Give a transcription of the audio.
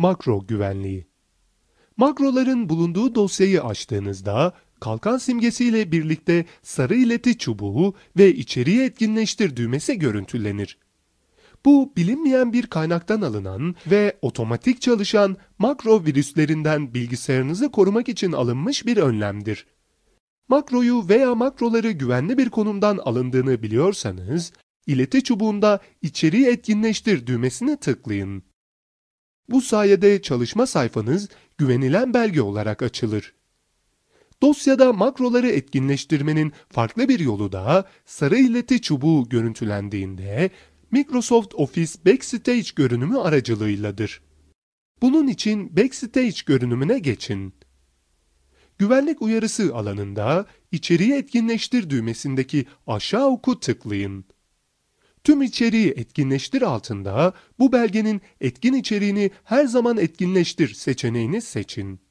Makro güvenliği. Makroların bulunduğu dosyayı açtığınızda kalkan simgesiyle birlikte sarı ileti çubuğu ve içeriye etkinleştir düğmesi görüntülenir. Bu bilinmeyen bir kaynaktan alınan ve otomatik çalışan makro virüslerinden bilgisayarınızı korumak için alınmış bir önlemdir. Makroyu veya makroları güvenli bir konumdan alındığını biliyorsanız, ileti çubuğunda içeriği etkinleştir düğmesine tıklayın. Bu sayede çalışma sayfanız güvenilen belge olarak açılır. Dosyada makroları etkinleştirmenin farklı bir yolu da sarı illeti çubuğu görüntülendiğinde Microsoft Office Backstage görünümü aracılığıyladır. Bunun için Backstage görünümüne geçin. Güvenlik uyarısı alanında içeriği etkinleştir düğmesindeki aşağı oku tıklayın tüm içeriği etkinleştir altında bu belgenin etkin içeriğini her zaman etkinleştir seçeneğini seçin.